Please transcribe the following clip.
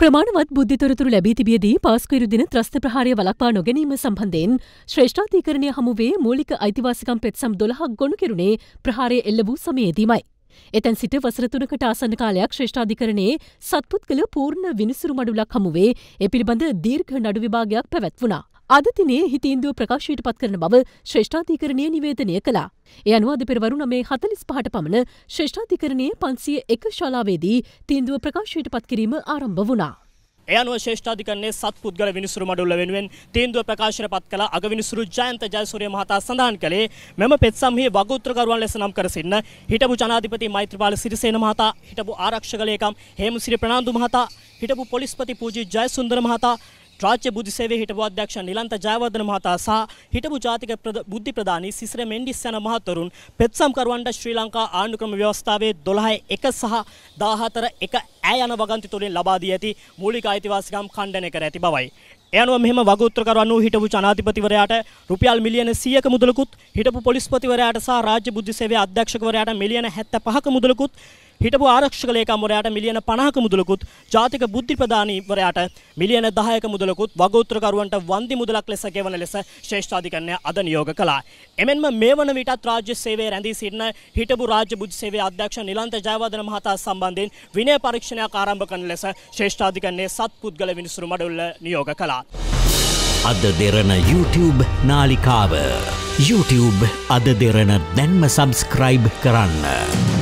ප්‍රමාණවත් බුද්ධිතොරතුරු ලැබී තිබියදී පාස්කුයිරු දින ත්‍රස්ත ප්‍රහාරය වලක්වා නොගැනීම සම්බන්ධයෙන් ශ්‍රේෂ්ඨාධිකරණය හමුවේ මූලික අයිතිවාසිකම් පෙත්සම් දොළහක් ගොනු කෙරුණේ ප්‍රහාරය එල්ල වූ සමයේදීමයි. එතැන් සිට වසරතුනකට ආසන්න කාලයක් ශ්‍රේෂ්ඨාධිකරණයේ සත්පුත් කළ පූර්ණ විනිසුරු මඩුලක් හමුවේ එ පිළිබඳ දීර්ඝ නඩු විභාගයක් පැවැත් වුණා. අදතිනේ හිතීන්දුව ප්‍රකාශයට පත් කරන බව ශ්‍රෂ්ඨාධීකරණය නිවේදනය කලා. එය අනුවද පෙරවරු නමේ හතලිස් පහට පමණ ශ්‍රෂ්ඨාධිකරණය පන්සිය එක ශලාවේදී තීන්දුව ප්‍රකාශයට පත්කිරීම ආරම්භ වුණා. එයනුව ශේෂ්ඨාධිකරණයේ සත් පුද්ගල විනිසුරු මඩුල්ල වෙනුවෙන් තීන්දුව ප්‍රකාශන පත් කළ අගවිනිසුරු ජයන්ත ජයසූරිය මහතා සඳහන් කළේ මෙම පෙත්සම්හි වගෝත්‍රකරුවන් ලෙස නම් කර සිටින හිටපු ජනාධිපති මෛත්‍රීපාල සිරිසේන මහතා හිටපු ආරක්ෂක ලේකම් හේමසිරි ප්‍රනාන්දු මහතා හිටපු පොලිස්පති පූජි ජයසුන්දර මහතා රාජ්‍ය බුද්ධි සේවයේ හිටපු අධ්‍යක්ෂ නිලන්ත ජයවර්ධන මහතා සහ හිටපු ජාතික බුද්ධි ප්‍රධානී සිසිර මෙන්ඩිස් යන මහතුරුන් පෙත්සම්කරුවන්ට ශ්‍රී ලංකා ආණ්ඩුක්‍රම ව්‍යවස්ථාවේ 12.1 සහ 14.1 ඈ යන වගන්ති තුලින් ලබා දී ඇති මූලික අයිතිවාසිකම් ඛණ්ඩනය කර ඇති බවයි. එයනුව මෙහෙම වගඋත්තරකරුවන් වූ හිටපු ජනාධිපතිවරයාට රුපියල් මිලියන 100ක මුදලකුත් හිටපු පොලිස්පතිවරයාට සහ රාජ්‍ය බුද්ධි සේවයේ අධ්‍යක්ෂකවරයාට මිලියන 75ක මුදලකුත් හිටපු ආරක්ෂක ලේකම්වරයාට මිලියන 50ක මුදලකුත් ජාතික බුද්ධි ප්‍රදානීවරයාට මිලියන 10ක මුදලකුත් වගෝත්‍රකරුවන්ට වන්දි මුදලක් ලෙස ගෙවන ලෙස ශ්‍රේෂ්ඨාධිකරණය අද නියෝග කළා. එමෙන්ම මේ වන විටත් රාජ්‍ය සේවයේ රැඳී සිටින හිටපු රාජ්‍ය බුද්ධි සේවයේ අධ්‍යක්ෂ නිලන්ත ජයවර්ධන මහතා සම්බන්ධයෙන් විනය පරීක්ෂණයක් ආරම්භ කරන ලෙස ශ්‍රේෂ්ඨාධිකරණයේ සත්පුද්ගල විනිසුරු මඩුල්ල නියෝග කළා. අද දෙරන YouTube නාලිකාව YouTube අද දෙරන දැන්ම සබස්ක්‍රයිබ් කරන්න.